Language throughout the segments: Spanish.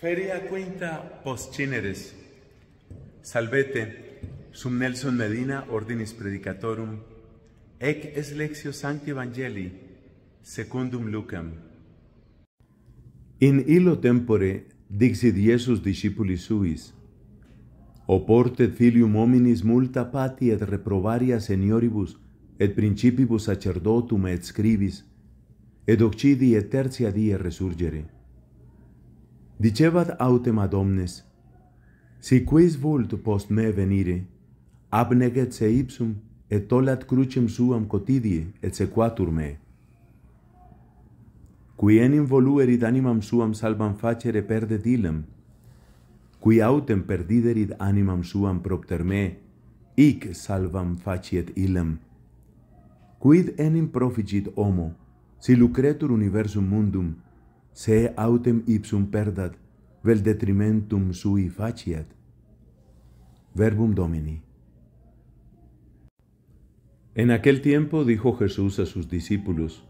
Feria quinta Cineris Salvete, sum Nelson Medina ordinis predicatorum, ec es lexio sancti evangelii, secundum Lucam. In illo tempore dixit Iesus discipuli suis, Oportet filium hominis multa pati et reprobaria senioribus, et principibus sacerdotum et scribis, et occidi et tertia die resurgere dicebat autem ad omnes, si quis vult post me venire, abneget se ipsum et tolat crucem suam cotidie et sequatur me. Qui enim voluerit animam suam salvam facere perdet ilam. qui autem perdiderit animam suam propter me, ic salvam faciet ilam. Quid enim proficit homo, si lucretur universum mundum, se autem ipsum perdat, vel detrimentum sui faciat. Verbum Domini. En aquel tiempo dijo Jesús a sus discípulos,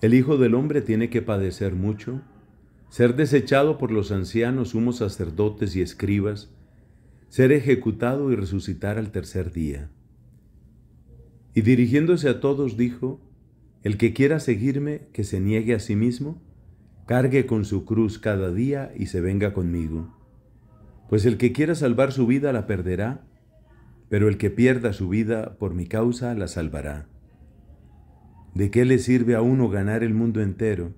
El Hijo del Hombre tiene que padecer mucho, ser desechado por los ancianos, sumos sacerdotes y escribas, ser ejecutado y resucitar al tercer día. Y dirigiéndose a todos dijo, El que quiera seguirme, que se niegue a sí mismo, cargue con su cruz cada día y se venga conmigo. Pues el que quiera salvar su vida la perderá, pero el que pierda su vida por mi causa la salvará. ¿De qué le sirve a uno ganar el mundo entero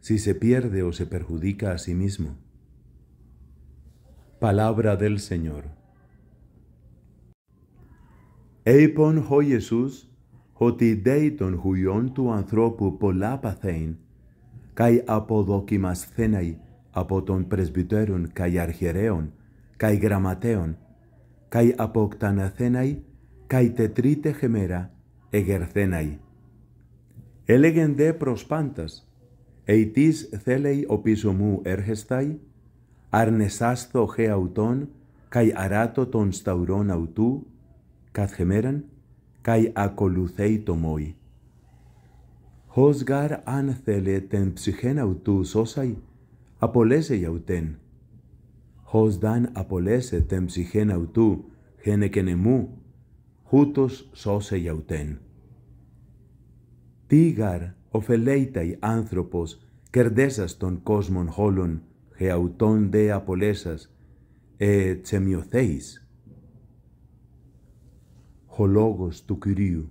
si se pierde o se perjudica a sí mismo? Palabra del Señor. Eipon ho Jesús, hoti deiton huion tu anthropu polapathein, καί αποδοκιμασθέναι από τον πρεσβυτέρων καί αρχιερέων, καί γραμματέων, καί αποκταναθέναι, καί τετρίτε χεμέρα εγερθέναι. Έλεγεν δε προς πάντας, «Ειτής θέλει ο πίσω μου έρχεσθαι, αρνεσάστο χε αυτον, καί αράτο των σταυρών αυτού, καθ χεμέραν, καί ακολουθεῖ το μόι» γάρ αν θέλε τεν ψυχέν αυτού σώσαι, απολέσε ουτέν. Χως δαν απολέσε τεν ψυχέν αυτού, χένε και νεμού, χούτος σώσε Τι γάρ ωφελέιταϊ άνθρωπος, κερδέσας των κόσμων χόλων, αυτόν δε απολέσας, ε τσεμιωθέης. Ο λόγος του Κυρίου